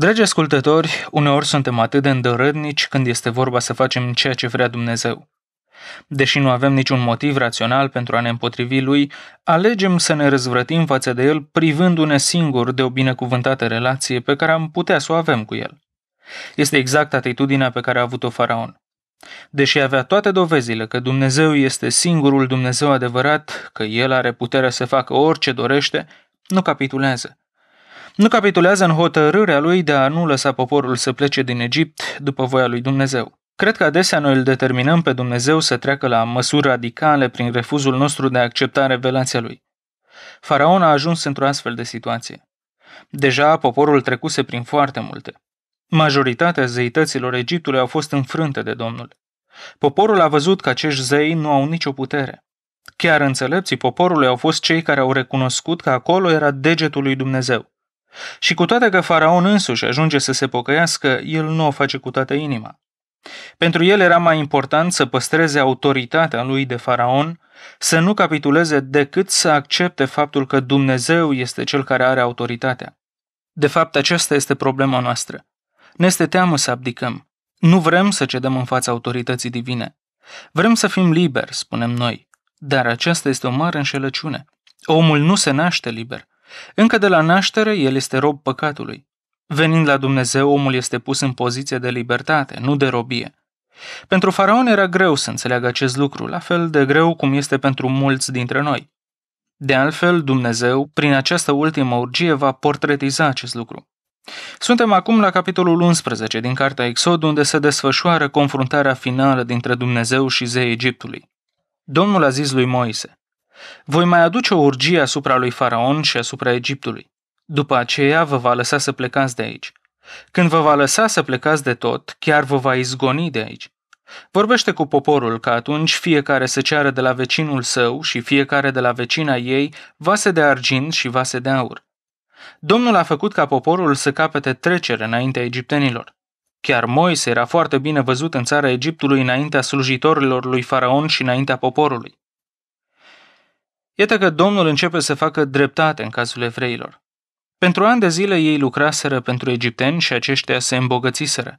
Dragi ascultători, uneori suntem atât de îndărădnici când este vorba să facem ceea ce vrea Dumnezeu. Deși nu avem niciun motiv rațional pentru a ne împotrivi lui, alegem să ne răzvrătim față de el privându-ne singur de o binecuvântată relație pe care am putea să o avem cu el. Este exact atitudinea pe care a avut-o faraon. Deși avea toate dovezile că Dumnezeu este singurul Dumnezeu adevărat, că El are puterea să facă orice dorește, nu capitulează nu capitulează în hotărârea lui de a nu lăsa poporul să plece din Egipt după voia lui Dumnezeu. Cred că adesea noi îl determinăm pe Dumnezeu să treacă la măsuri radicale prin refuzul nostru de a accepta revelația lui. Faraon a ajuns într-o astfel de situație. Deja poporul trecuse prin foarte multe. Majoritatea zeităților Egiptului au fost înfrânte de Domnul. Poporul a văzut că acești zei nu au nicio putere. Chiar înțelepții poporului au fost cei care au recunoscut că acolo era degetul lui Dumnezeu. Și cu toate că faraon însuși ajunge să se pocăiască, el nu o face cu toată inima. Pentru el era mai important să păstreze autoritatea lui de faraon, să nu capituleze decât să accepte faptul că Dumnezeu este cel care are autoritatea. De fapt, aceasta este problema noastră. Ne este teamă să abdicăm. Nu vrem să cedăm în fața autorității divine. Vrem să fim liberi, spunem noi, dar aceasta este o mare înșelăciune. Omul nu se naște liber, încă de la naștere, el este rob păcatului. Venind la Dumnezeu, omul este pus în poziție de libertate, nu de robie. Pentru faraon era greu să înțeleagă acest lucru, la fel de greu cum este pentru mulți dintre noi. De altfel, Dumnezeu, prin această ultimă urgie, va portretiza acest lucru. Suntem acum la capitolul 11 din Cartea Exod, unde se desfășoară confruntarea finală dintre Dumnezeu și zei Egiptului. Domnul a zis lui Moise, voi mai aduce o urgie asupra lui Faraon și asupra Egiptului. După aceea vă va lăsa să plecați de aici. Când vă va lăsa să plecați de tot, chiar vă va izgoni de aici. Vorbește cu poporul că atunci fiecare se ceară de la vecinul său și fiecare de la vecina ei vase de argint și vase de aur. Domnul a făcut ca poporul să capete trecere înaintea egiptenilor. Chiar Moise era foarte bine văzut în țara Egiptului înaintea slujitorilor lui Faraon și înaintea poporului. Iată că Domnul începe să facă dreptate în cazul evreilor. Pentru ani de zile ei lucraseră pentru egipteni și aceștia se îmbogățiseră.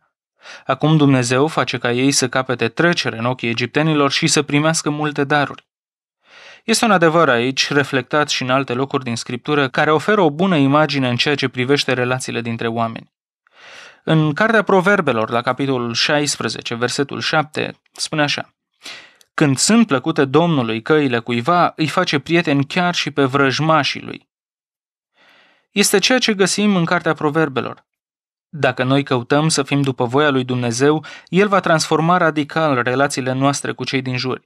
Acum Dumnezeu face ca ei să capete trecere în ochii egiptenilor și să primească multe daruri. Este un adevăr aici, reflectat și în alte locuri din scriptură, care oferă o bună imagine în ceea ce privește relațiile dintre oameni. În Cartea Proverbelor, la capitolul 16, versetul 7, spune așa: când sunt plăcute Domnului căile cuiva, îi face prieten chiar și pe vrăjmașii lui. Este ceea ce găsim în Cartea Proverbelor. Dacă noi căutăm să fim după voia lui Dumnezeu, El va transforma radical relațiile noastre cu cei din jur.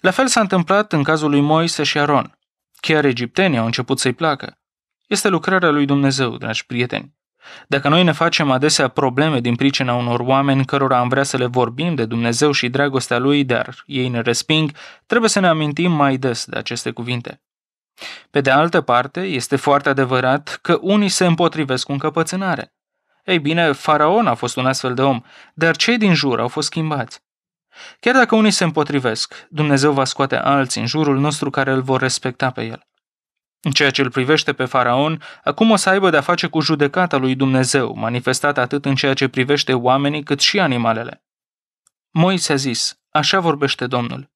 La fel s-a întâmplat în cazul lui Moise și Aron. Chiar egiptenii au început să-i placă. Este lucrarea lui Dumnezeu, dragi prieteni. Dacă noi ne facem adesea probleme din pricina unor oameni cărora am vrea să le vorbim de Dumnezeu și dragostea Lui, dar ei ne resping, trebuie să ne amintim mai des de aceste cuvinte. Pe de altă parte, este foarte adevărat că unii se împotrivesc cu încăpățânare. Ei bine, faraon a fost un astfel de om, dar cei din jur au fost schimbați. Chiar dacă unii se împotrivesc, Dumnezeu va scoate alții în jurul nostru care îl vor respecta pe el. În ceea ce îl privește pe faraon, acum o să aibă de-a face cu judecata lui Dumnezeu, manifestată atât în ceea ce privește oamenii cât și animalele. Moise a zis, așa vorbește Domnul.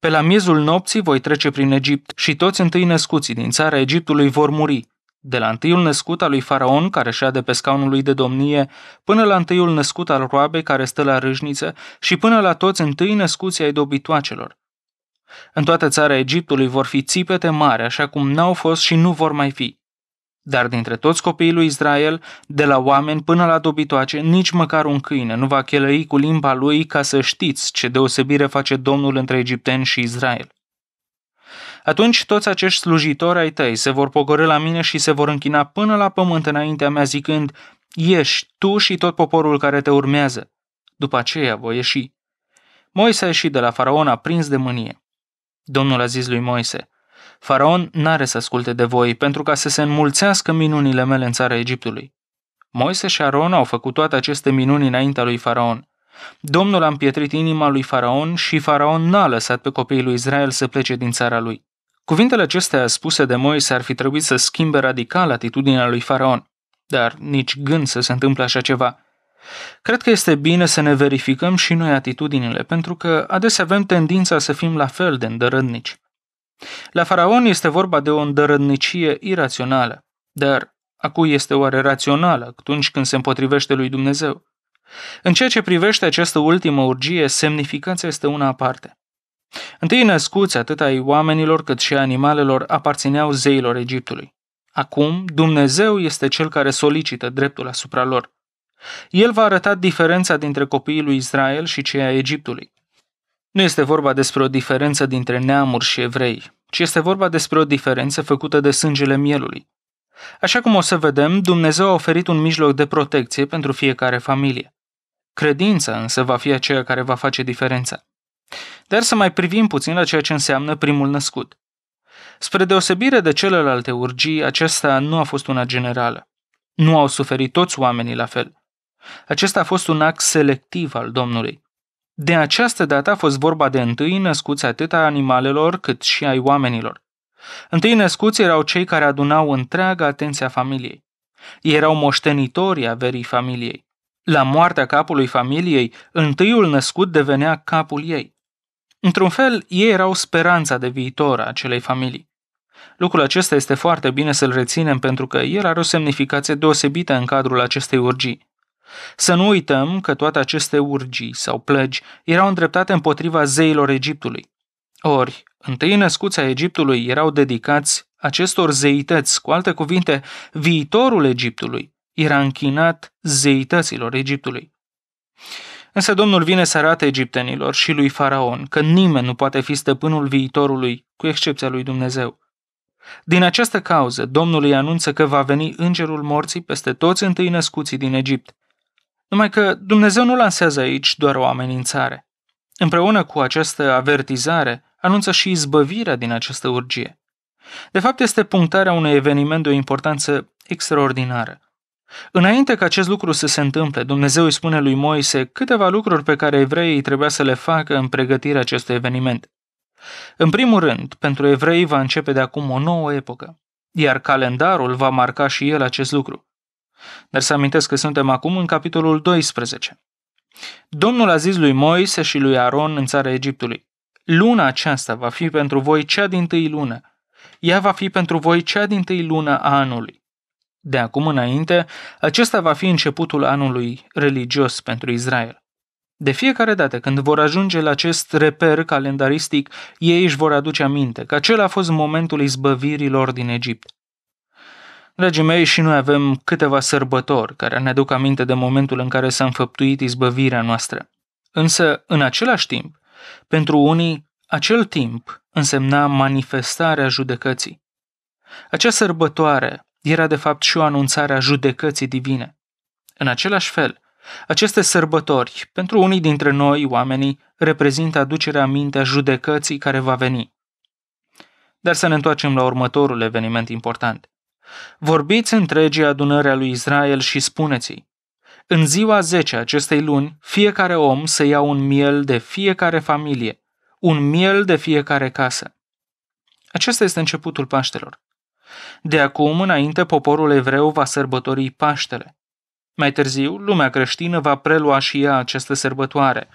Pe la miezul nopții voi trece prin Egipt și toți întâi născuții din țara Egiptului vor muri, de la întâiul născut al lui Faraon care șade pe scaunul lui de domnie, până la întâiul născut al roabei care stă la râșniță și până la toți întâi născuții ai dobitoacelor, în toată țara Egiptului vor fi țipete mari, așa cum n-au fost și nu vor mai fi. Dar dintre toți copiii lui Israel, de la oameni până la dobitoace, nici măcar un câine nu va chelăi cu limba lui ca să știți ce deosebire face Domnul între egipteni și Israel. Atunci toți acești slujitori ai tăi se vor pogorâ la mine și se vor închina până la pământ înaintea mea zicând, ieși tu și tot poporul care te urmează. După aceea voi ieși. Moise a ieșit de la faraon aprins de mânie. Domnul a zis lui Moise, Faraon n-are să asculte de voi, pentru ca să se înmulțească minunile mele în țara Egiptului. Moise și Aron au făcut toate aceste minuni înaintea lui Faraon. Domnul a împietrit inima lui Faraon și Faraon n-a lăsat pe copiii lui Israel să plece din țara lui. Cuvintele acestea spuse de Moise ar fi trebuit să schimbe radical atitudinea lui Faraon, dar nici gând să se întâmple așa ceva. Cred că este bine să ne verificăm și noi atitudinile, pentru că adesea avem tendința să fim la fel de îndărădnici. La faraon este vorba de o îndărădnicie irațională, dar a cui este oare rațională atunci când se împotrivește lui Dumnezeu? În ceea ce privește această ultimă urgie, semnificația este una aparte. Întâi născuți atât ai oamenilor cât și animalelor aparțineau zeilor Egiptului. Acum, Dumnezeu este cel care solicită dreptul asupra lor. El va arăta diferența dintre copiii lui Israel și cei a Egiptului. Nu este vorba despre o diferență dintre neamuri și evrei, ci este vorba despre o diferență făcută de sângele mielului. Așa cum o să vedem, Dumnezeu a oferit un mijloc de protecție pentru fiecare familie. Credința însă va fi aceea care va face diferența. Dar să mai privim puțin la ceea ce înseamnă primul născut. Spre deosebire de celelalte urgii, acesta nu a fost una generală. Nu au suferit toți oamenii la fel. Acesta a fost un act selectiv al Domnului. De această dată a fost vorba de întâi născuți atât a animalelor cât și ai oamenilor. Întâi născuți erau cei care adunau întreaga atenția familiei. Ei erau moștenitorii averii familiei. La moartea capului familiei, întâiul născut devenea capul ei. Într-un fel, ei erau speranța de viitor a acelei familii. Lucrul acesta este foarte bine să-l reținem pentru că el are o semnificație deosebită în cadrul acestei urgii. Să nu uităm că toate aceste urgii sau plăgi erau îndreptate împotriva zeilor Egiptului. Ori, întâi născuți a Egiptului erau dedicați acestor zeități, cu alte cuvinte, viitorul Egiptului era închinat zeităților Egiptului. Însă Domnul vine să arate egiptenilor și lui Faraon că nimeni nu poate fi stăpânul viitorului, cu excepția lui Dumnezeu. Din această cauză, Domnul îi anunță că va veni îngerul morții peste toți întâi născuții din Egipt. Numai că Dumnezeu nu lansează aici doar o amenințare. Împreună cu această avertizare, anunță și izbăvirea din această urgie. De fapt, este punctarea unui eveniment de o importanță extraordinară. Înainte ca acest lucru să se întâmple, Dumnezeu îi spune lui Moise câteva lucruri pe care evreii trebuia să le facă în pregătirea acestui eveniment. În primul rând, pentru evrei va începe de acum o nouă epocă, iar calendarul va marca și el acest lucru. Dar să amintesc că suntem acum în capitolul 12. Domnul a zis lui Moise și lui Aron în țara Egiptului, Luna aceasta va fi pentru voi cea din tâi lună. Ea va fi pentru voi cea din tâi lună a anului. De acum înainte, acesta va fi începutul anului religios pentru Israel. De fiecare dată când vor ajunge la acest reper calendaristic, ei își vor aduce aminte că acela a fost momentul izbăvirilor din Egipt. Dragii mei, și noi avem câteva sărbători care ne aduc aminte de momentul în care s-a înfăptuit izbăvirea noastră. Însă, în același timp, pentru unii, acel timp însemna manifestarea judecății. Acea sărbătoare era de fapt și o anunțare a judecății divine. În același fel, aceste sărbători, pentru unii dintre noi, oamenii, reprezintă aducerea mintea a judecății care va veni. Dar să ne întoarcem la următorul eveniment important. Vorbiți întregii adunări a lui Israel și spuneți-i, în ziua 10 acestei luni, fiecare om să ia un miel de fiecare familie, un miel de fiecare casă. Acesta este începutul Paștelor. De acum înainte, poporul evreu va sărbători Paștele. Mai târziu, lumea creștină va prelua și ea această sărbătoare,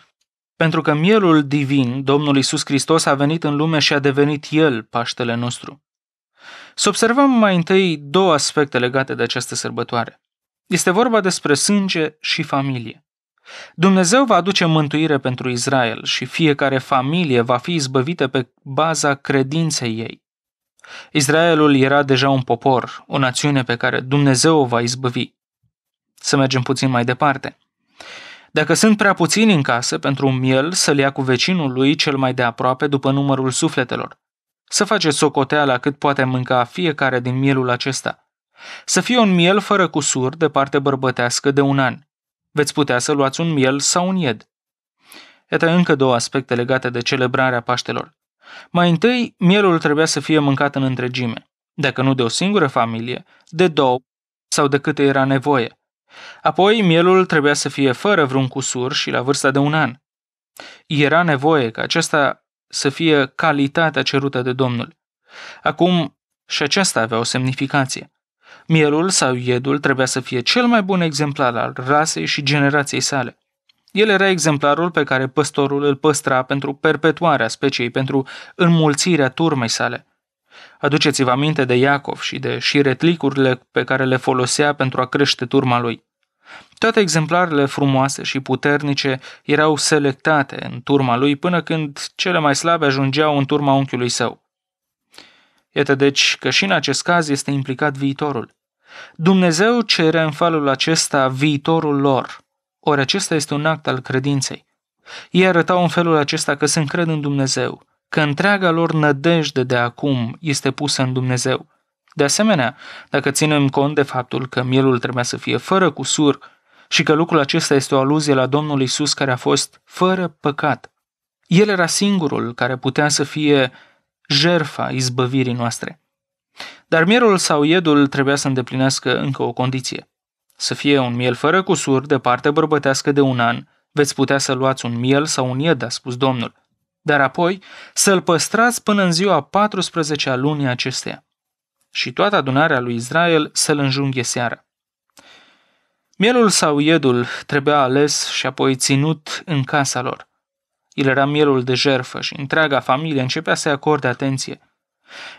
pentru că mielul divin, Domnul Isus Hristos, a venit în lume și a devenit El Paștele nostru. Să observăm mai întâi două aspecte legate de această sărbătoare. Este vorba despre sânge și familie. Dumnezeu va aduce mântuire pentru Israel și fiecare familie va fi izbăvită pe baza credinței ei. Israelul era deja un popor, o națiune pe care Dumnezeu o va izbăvi. Să mergem puțin mai departe. Dacă sunt prea puțini în casă pentru un miel, să-l ia cu vecinul lui cel mai de aproape după numărul sufletelor. Să faceți socoteala cât poate mânca fiecare din mielul acesta. Să fie un miel fără cusur de parte bărbătească de un an. Veți putea să luați un miel sau un ied. Iată încă două aspecte legate de celebrarea Paștelor. Mai întâi, mielul trebuia să fie mâncat în întregime, dacă nu de o singură familie, de două sau de câte era nevoie. Apoi, mielul trebuia să fie fără vreun cusur și la vârsta de un an. Era nevoie ca acesta să fie calitatea cerută de Domnul. Acum, și aceasta avea o semnificație. Mielul sau iedul trebuia să fie cel mai bun exemplar al rasei și generației sale. El era exemplarul pe care păstorul îl păstra pentru perpetuarea speciei, pentru înmulțirea turmei sale. Aduceți-vă aminte de Iacov și de șiretlicurile pe care le folosea pentru a crește turma lui. Toate exemplarele frumoase și puternice erau selectate în turma lui până când cele mai slabe ajungeau în turma unchiului său. Iată deci că și în acest caz este implicat viitorul. Dumnezeu cere în falul acesta viitorul lor, ori acesta este un act al credinței. Ei arătau în felul acesta că se încred în Dumnezeu, că întreaga lor nădejde de acum este pusă în Dumnezeu. De asemenea, dacă ținem cont de faptul că mielul trebuia să fie fără cusur, și că lucrul acesta este o aluzie la Domnul Isus care a fost fără păcat. El era singurul care putea să fie jerfa izbăvirii noastre. Dar mierul sau iedul trebuia să îndeplinească încă o condiție. Să fie un miel fără cusur, de parte bărbătească de un an, veți putea să luați un miel sau un ied, a spus Domnul, dar apoi să-l păstrați până în ziua 14 a lunii acesteia. Și toată adunarea lui Israel să-l înjunghe seara. Mielul sau iedul trebuia ales și apoi ținut în casa lor. El era mielul de jerfă și întreaga familie începea să-i acorde atenție.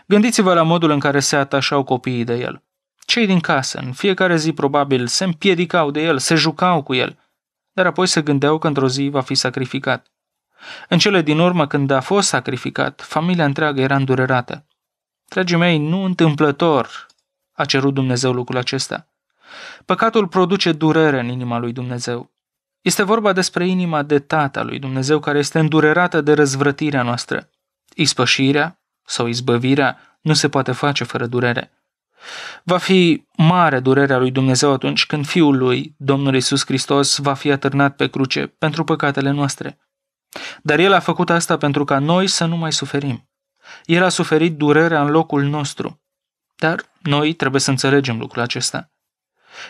Gândiți-vă la modul în care se atașau copiii de el. Cei din casă, în fiecare zi probabil, se împiedicau de el, se jucau cu el, dar apoi se gândeau că într-o zi va fi sacrificat. În cele din urmă, când a fost sacrificat, familia întreagă era îndurerată. Dragii mei, nu întâmplător a cerut Dumnezeu lucrul acesta. Păcatul produce durere în inima lui Dumnezeu. Este vorba despre inima de Tata lui Dumnezeu care este îndurerată de răzvrătirea noastră. Ispășirea sau izbăvirea nu se poate face fără durere. Va fi mare durerea lui Dumnezeu atunci când Fiul lui, Domnul Isus Hristos, va fi atârnat pe cruce pentru păcatele noastre. Dar El a făcut asta pentru ca noi să nu mai suferim. El a suferit durerea în locul nostru. Dar noi trebuie să înțelegem lucrul acesta.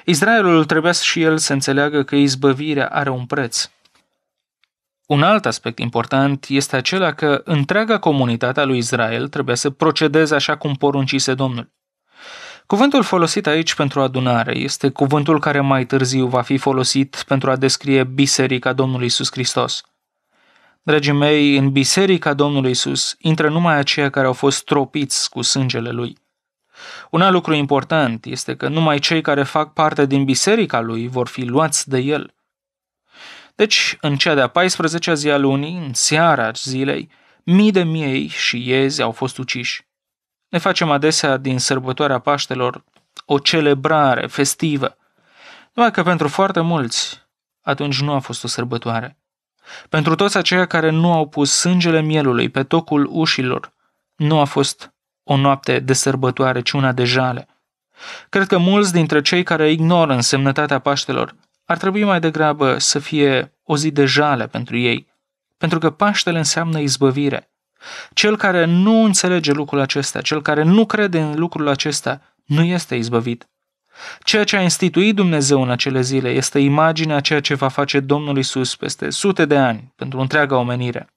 Israelul trebuia și el să înțeleagă că izbăvirea are un preț. Un alt aspect important este acela că întreaga comunitate a lui Israel trebuia să procedeze așa cum poruncise Domnul. Cuvântul folosit aici pentru adunare este cuvântul care mai târziu va fi folosit pentru a descrie Biserica Domnului Isus Hristos. Dragii mei, în Biserica Domnului Isus intră numai aceia care au fost tropiți cu sângele Lui – un alt lucru important este că numai cei care fac parte din biserica lui vor fi luați de el. Deci, în cea de-a 14-a zi a lunii, în seara zilei, mii de miei și iezi au fost uciși. Ne facem adesea din sărbătoarea Paștelor o celebrare festivă, numai că pentru foarte mulți atunci nu a fost o sărbătoare. Pentru toți aceia care nu au pus sângele mielului pe tocul ușilor, nu a fost o noapte de sărbătoare, ci una de jale. Cred că mulți dintre cei care ignoră însemnătatea Paștelor ar trebui mai degrabă să fie o zi de jale pentru ei, pentru că Paștele înseamnă izbăvire. Cel care nu înțelege lucrul acesta, cel care nu crede în lucrul acesta, nu este izbăvit. Ceea ce a instituit Dumnezeu în acele zile este imaginea a ceea ce va face Domnul Isus peste sute de ani pentru întreaga omenire.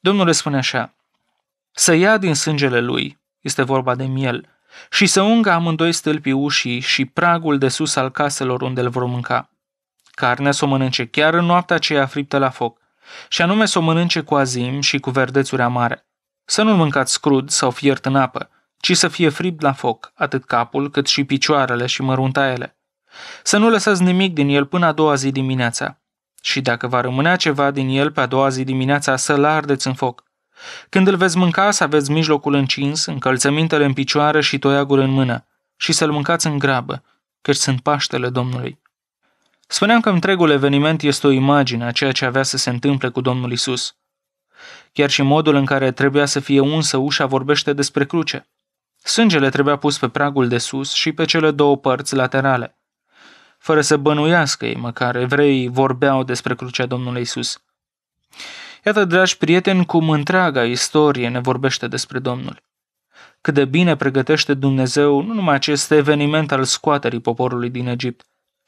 Domnul le spune așa, să ia din sângele lui, este vorba de miel, și să ungă amândoi stâlpii ușii și pragul de sus al caselor unde îl vor mânca. Carnea să o mănânce chiar în noaptea aceea friptă la foc, și anume să o mănânce cu azim și cu verdețuri amare. Să nu-l mâncați scrud sau fiert în apă, ci să fie fript la foc, atât capul cât și picioarele și măruntaiele. Să nu lăsați nimic din el până a doua zi dimineața. Și dacă va rămânea ceva din el pe a doua zi dimineața, să-l ardeți în foc. Când îl veți mânca, să aveți mijlocul încins, încălțămintele în picioare și toiagul în mână, și să-l mâncați în grabă, căci sunt Paștele Domnului. Spuneam că întregul eveniment este o imagine a ceea ce avea să se întâmple cu Domnul Isus. Chiar și modul în care trebuia să fie unsă ușa vorbește despre cruce. Sângele trebuia pus pe pragul de sus și pe cele două părți laterale. Fără să bănuiască ei, măcar evreii vorbeau despre crucea Domnului Isus. Iată, dragi prieteni, cum întreaga istorie ne vorbește despre Domnul. Cât de bine pregătește Dumnezeu nu numai acest eveniment al scoaterii poporului din Egipt,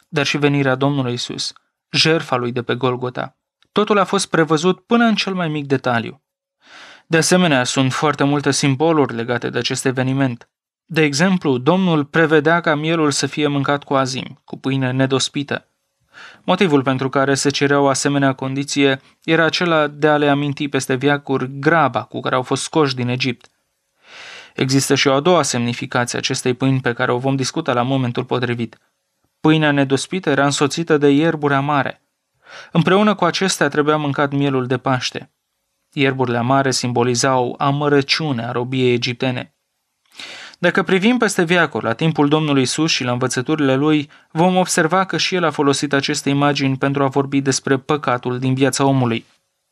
dar și venirea Domnului Isus, jerfa lui de pe Golgota. Totul a fost prevăzut până în cel mai mic detaliu. De asemenea, sunt foarte multe simboluri legate de acest eveniment. De exemplu, Domnul prevedea ca mielul să fie mâncat cu azim, cu pâine nedospită, Motivul pentru care se cerea o asemenea condiție era acela de a le aminti peste viacuri graba cu care au fost scoși din Egipt. Există și o a doua semnificație acestei pâini pe care o vom discuta la momentul potrivit. Pâinea nedospită era însoțită de ierburi amare. Împreună cu acestea trebuia mâncat mielul de Paște. Ierburile amare simbolizau amărăciunea robiei egiptene. Dacă privim peste veacuri la timpul Domnului Isus și la învățăturile lui, vom observa că și el a folosit aceste imagini pentru a vorbi despre păcatul din viața omului.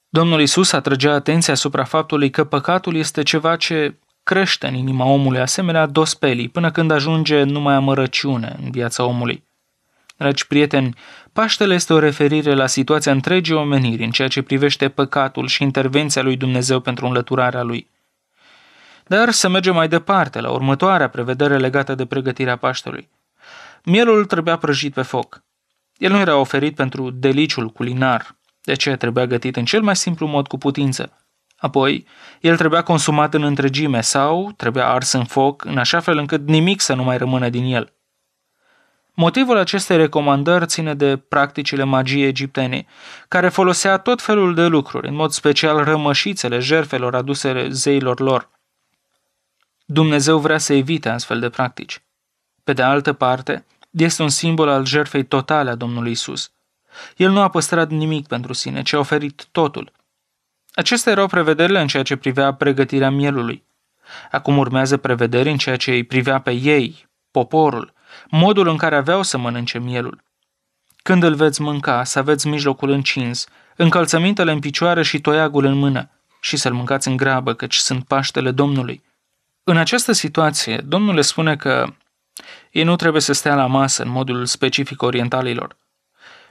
Domnul Isus atrăgea atenția asupra faptului că păcatul este ceva ce crește în inima omului, asemenea dospelii, până când ajunge numai amărăciune în viața omului. Dragi prieteni, Paștele este o referire la situația întregii omeniri în ceea ce privește păcatul și intervenția lui Dumnezeu pentru înlăturarea lui. Dar să mergem mai departe, la următoarea prevedere legată de pregătirea Paștelui. Mielul trebuia prăjit pe foc. El nu era oferit pentru deliciul culinar, de aceea trebuia gătit în cel mai simplu mod cu putință. Apoi, el trebuia consumat în întregime sau trebuia ars în foc, în așa fel încât nimic să nu mai rămână din el. Motivul acestei recomandări ține de practicile magiei egiptene, care folosea tot felul de lucruri, în mod special rămășițele jerfelor aduse zeilor lor. Dumnezeu vrea să evite astfel de practici. Pe de altă parte, este un simbol al jertfei totale a Domnului Isus. El nu a păstrat nimic pentru sine, ci a oferit totul. Acestea erau prevederile în ceea ce privea pregătirea mielului. Acum urmează prevederi în ceea ce îi privea pe ei, poporul, modul în care aveau să mănânce mielul. Când îl veți mânca, să aveți mijlocul încins, încălțămintele în picioare și toiagul în mână, și să-l mâncați în grabă, căci sunt Paștele Domnului – în această situație, Domnul le spune că ei nu trebuie să stea la masă în modul specific orientalilor.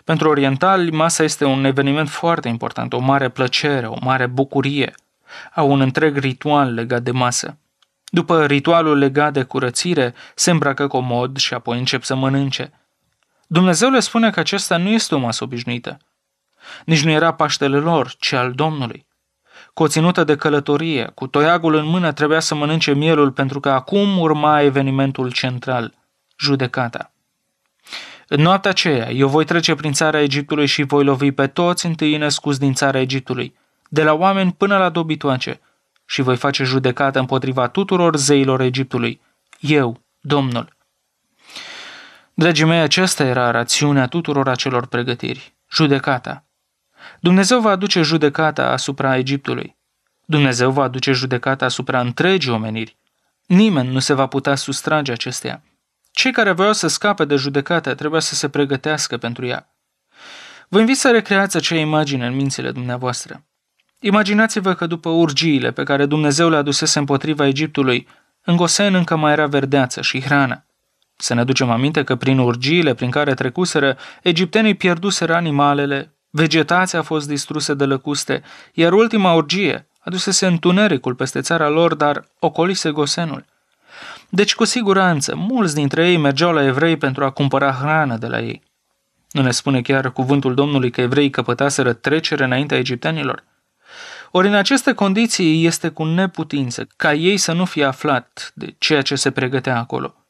Pentru orientali, masa este un eveniment foarte important, o mare plăcere, o mare bucurie. Au un întreg ritual legat de masă. După ritualul legat de curățire, se îmbracă comod și apoi încep să mănânce. Dumnezeu le spune că acesta nu este o masă obișnuită. Nici nu era Paștele lor, ci al Domnului. Cu o ținută de călătorie, cu toiagul în mână, trebuia să mănânce mielul pentru că acum urma evenimentul central, judecata. În noaptea aceea, eu voi trece prin țara Egiptului și voi lovi pe toți întâi născuți din țara Egiptului, de la oameni până la dobitoace, și voi face judecată împotriva tuturor zeilor Egiptului. Eu, Domnul. Dragii mei, aceasta era rațiunea tuturor acelor pregătiri, judecata. Dumnezeu va aduce judecata asupra Egiptului. Dumnezeu va aduce judecata asupra întregii omeniri. Nimeni nu se va putea sustrage acesteia. Cei care voiau să scape de judecată trebuia să se pregătească pentru ea. Vă invit să recreați acea imagine în mințile dumneavoastră. Imaginați-vă că după urgiile pe care Dumnezeu le adusese împotriva Egiptului, în Gosen încă mai era verdeață și hrană. Să ne ducem aminte că prin urgiile prin care trecuseră, egiptenii pierduseră animalele, Vegetația a fost distrusă de lăcuste, iar ultima orgie adusese întunericul peste țara lor, dar ocolise Gosenul. Deci, cu siguranță, mulți dintre ei mergeau la evrei pentru a cumpăra hrană de la ei. Nu ne spune chiar cuvântul Domnului că evreii căpătaseră trecere înaintea egiptenilor? Ori în aceste condiții este cu neputință ca ei să nu fie aflat de ceea ce se pregătea acolo.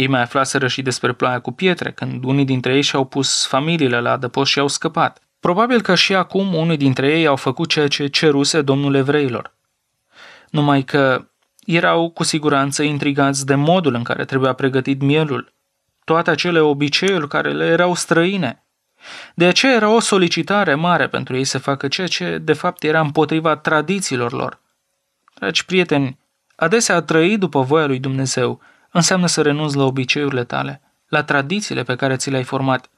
Ei mai aflaseră și despre ploaia cu pietre, când unii dintre ei și-au pus familiile la adăpost și au scăpat. Probabil că și acum unii dintre ei au făcut ceea ce ceruse domnul evreilor. Numai că erau cu siguranță intrigați de modul în care trebuia pregătit mielul, toate acele obiceiuri care le erau străine. De aceea era o solicitare mare pentru ei să facă ceea ce, de fapt, era împotriva tradițiilor lor. Dragi prieteni, adesea a trăi după voia lui Dumnezeu înseamnă să renunți la obiceiurile tale, la tradițiile pe care ți le-ai format.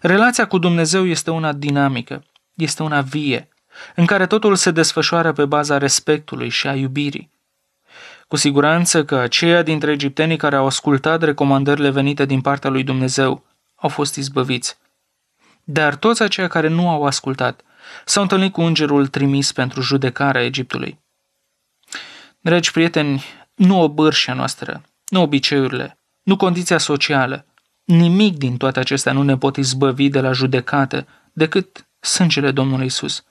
Relația cu Dumnezeu este una dinamică, este una vie, în care totul se desfășoară pe baza respectului și a iubirii. Cu siguranță că aceia dintre egiptenii care au ascultat recomandările venite din partea lui Dumnezeu au fost izbăviți. Dar toți aceia care nu au ascultat s-au întâlnit cu îngerul trimis pentru judecarea Egiptului. Dragi prieteni, nu o bârșia noastră, nu obiceiurile, nu condiția socială. Nimic din toate acestea nu ne pot izbăvi de la judecată decât sângele Domnului Isus.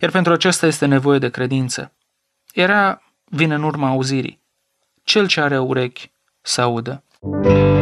Iar pentru aceasta este nevoie de credință. Era vine în urma auzirii. Cel ce are urechi să audă. thank you